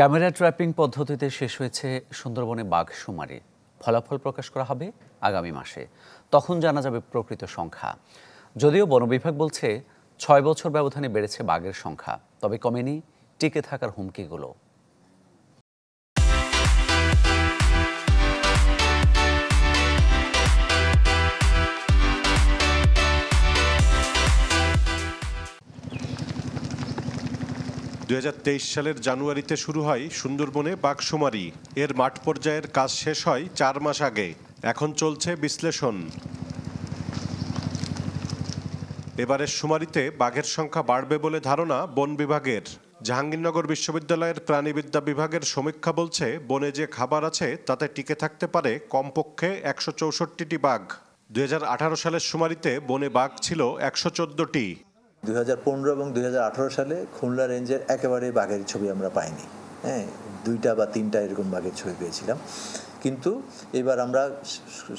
camera trapping পদ্ধতিতে শেষ হয়েছে সুন্দরবনে বাঘ শুমারি ফলাফল প্রকাশ করা হবে আগামী মাসে তখন জানা যাবে প্রকৃত সংখ্যা যদিও বন বিভাগ বলছে ছয় বছর ব্যবধানে বেড়েছে বাঘের সংখ্যা তবে কমেনি টিকে থাকার হুমকিগুলো দু সালের জানুয়ারিতে শুরু হয় সুন্দরবনে বাঘশুমারি এর মাঠ পর্যায়ের কাজ শেষ হয় চার মাস আগে এখন চলছে বিশ্লেষণ এবারের শুমারিতে বাঘের সংখ্যা বাড়বে বলে ধারণা বন বিভাগের জাহাঙ্গীরনগর বিশ্ববিদ্যালয়ের প্রাণীবিদ্যা বিভাগের সমীক্ষা বলছে বনে যে খাবার আছে তাতে টিকে থাকতে পারে কমপক্ষে একশো চৌষট্টিটি বাঘ দু সালের শুমারিতে বনে বাঘ ছিল একশো চোদ্দোটি দুই এবং দুই সালে খুলনা রেঞ্জের একেবারে বাঘের ছবি আমরা পাইনি হ্যাঁ দুইটা বা তিনটা এরকম বাঘের ছবি পেয়েছিলাম কিন্তু এবার আমরা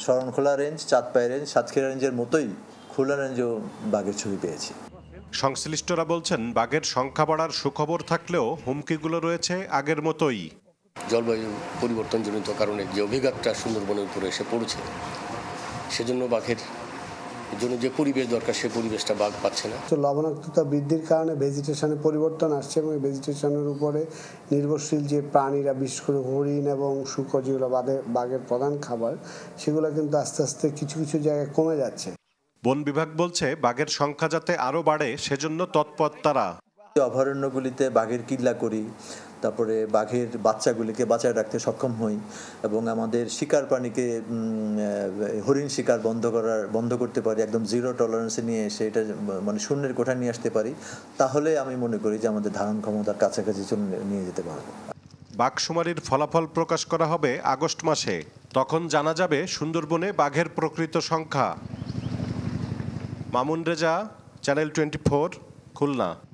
শরণখোলা রেঞ্জ চাঁদপাই রেঞ্জ সাতক্ষীরা রেঞ্জের মতোই খুলনা রেঞ্জেও বাঘের ছবি পেয়েছি সংশ্লিষ্টরা বলছেন বাঘের সংখ্যা বাড়ার সুখবর থাকলেও হুমকিগুলো রয়েছে আগের মতোই জলবায়ু পরিবর্তনজনিত কারণে যে অভিঘাতটা সুন্দরবনের উপরে এসে পড়েছে সেজন্য বাঘের জন্য যে পরিবেশ দরকার সে পরিবেশটা বাঘ পাচ্ছে না তো লবণাক্ততা বৃদ্ধির কারণে ভেজিটেশনে পরিবর্তন আসছে এবং ভেজিটেশনের উপরে নির্ভরশীল যে প্রাণীরা বিশেষ করে হরিণ এবং শুকর যেগুলো বাঘের প্রধান খাবার সেগুলো কিন্তু আস্তে আস্তে কিছু কিছু জায়গায় কমে যাচ্ছে বন বিভাগ বলছে বাঘের সংখ্যা যাতে আরও বাড়ে সেজন্য তৎপর তারা অভয়ারণ্যগুলিতে বাঘের কিল্লা করি তারপরে বাঘের বাচ্চাগুলিকে বাঁচায় রাখতে সক্ষম হই এবং আমাদের শিকার প্রাণীকে হরিণ শিকার বন্ধ করার বন্ধ করতে পারি একদম জিরো টলারেন্সে নিয়ে এসে এটা মানে শূন্যের কোঠা নিয়ে আসতে পারি তাহলে আমি মনে করি যে আমাদের ধারণ ক্ষমতার কাছাকাছি নিয়ে যেতে বাঘ বাঘশুমারির ফলাফল প্রকাশ করা হবে আগস্ট মাসে তখন জানা যাবে সুন্দরবনে বাঘের প্রকৃত সংখ্যা Mamun Reza channel twenty four Khulna